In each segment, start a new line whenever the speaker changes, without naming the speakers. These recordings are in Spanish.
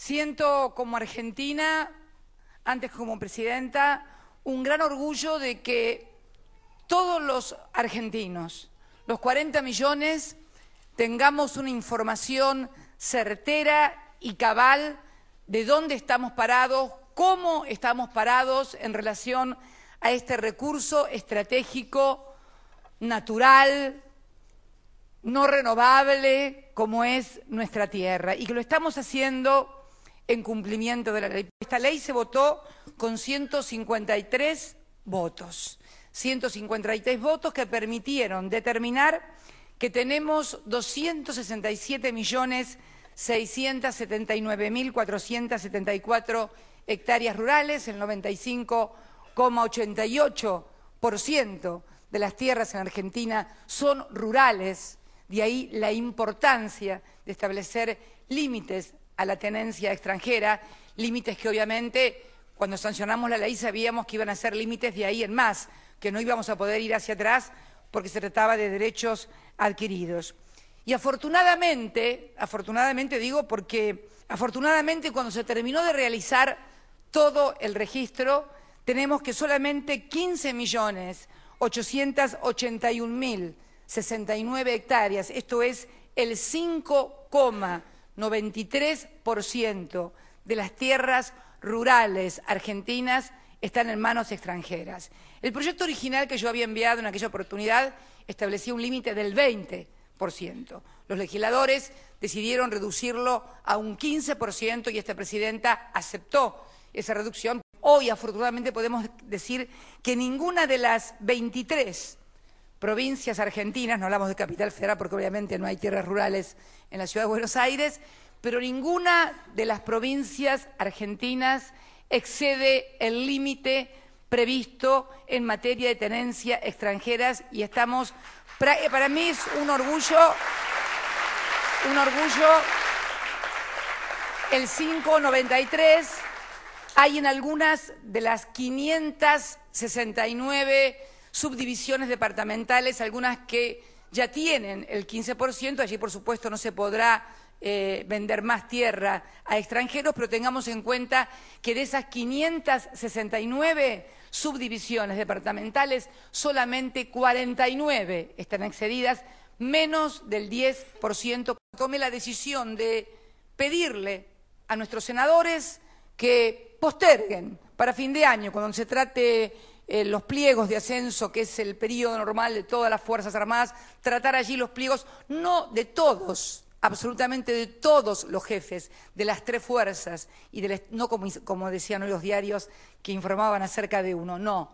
Siento como argentina, antes como presidenta, un gran orgullo de que todos los argentinos, los 40 millones, tengamos una información certera y cabal de dónde estamos parados, cómo estamos parados en relación a este recurso estratégico, natural, no renovable, como es nuestra tierra, y que lo estamos haciendo en cumplimiento de la ley. Esta ley se votó con 153 votos. 153 votos que permitieron determinar que tenemos 267.679.474 millones hectáreas rurales, el 95,88% de las tierras en Argentina son rurales, de ahí la importancia de establecer límites a la tenencia extranjera, límites que obviamente cuando sancionamos la ley sabíamos que iban a ser límites de ahí en más, que no íbamos a poder ir hacia atrás porque se trataba de derechos adquiridos. Y afortunadamente, afortunadamente digo porque afortunadamente cuando se terminó de realizar todo el registro, tenemos que solamente 15 millones hectáreas, esto es el 5, 93% de las tierras rurales argentinas están en manos extranjeras. El proyecto original que yo había enviado en aquella oportunidad establecía un límite del 20%. Los legisladores decidieron reducirlo a un 15% y esta presidenta aceptó esa reducción. Hoy, afortunadamente, podemos decir que ninguna de las 23 provincias argentinas, no hablamos de capital federal porque obviamente no hay tierras rurales en la ciudad de Buenos Aires, pero ninguna de las provincias argentinas excede el límite previsto en materia de tenencia extranjeras y estamos, eh, para mí es un orgullo, un orgullo, el 593 hay en algunas de las 569 subdivisiones departamentales, algunas que ya tienen el 15%, allí por supuesto no se podrá eh, vender más tierra a extranjeros, pero tengamos en cuenta que de esas 569 subdivisiones departamentales, solamente 49 están excedidas, menos del 10%. Tome la decisión de pedirle a nuestros senadores que posterguen para fin de año, cuando se trate eh, los pliegos de ascenso, que es el periodo normal de todas las Fuerzas Armadas, tratar allí los pliegos, no de todos, absolutamente de todos los jefes de las tres fuerzas, y no como, como decían hoy los diarios que informaban acerca de uno, no,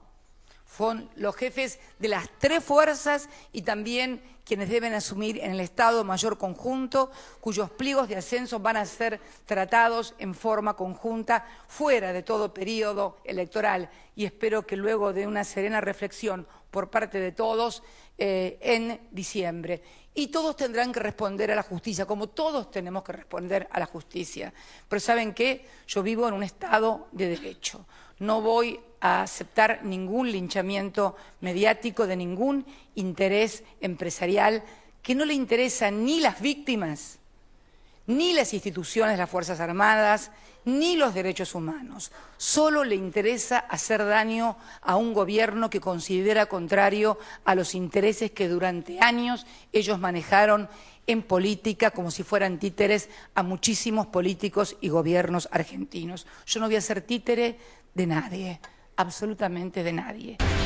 son los jefes de las tres fuerzas y también quienes deben asumir en el Estado mayor conjunto, cuyos pliegos de ascenso van a ser tratados en forma conjunta fuera de todo periodo electoral. Y espero que luego de una serena reflexión por parte de todos eh, en diciembre. Y todos tendrán que responder a la justicia, como todos tenemos que responder a la justicia. Pero ¿saben qué? Yo vivo en un Estado de derecho. No voy a aceptar ningún linchamiento mediático de ningún interés empresarial que no le interesa ni las víctimas ni las instituciones de las Fuerzas Armadas, ni los derechos humanos. Solo le interesa hacer daño a un gobierno que considera contrario a los intereses que durante años ellos manejaron en política como si fueran títeres a muchísimos políticos y gobiernos argentinos. Yo no voy a ser títere de nadie, absolutamente de nadie.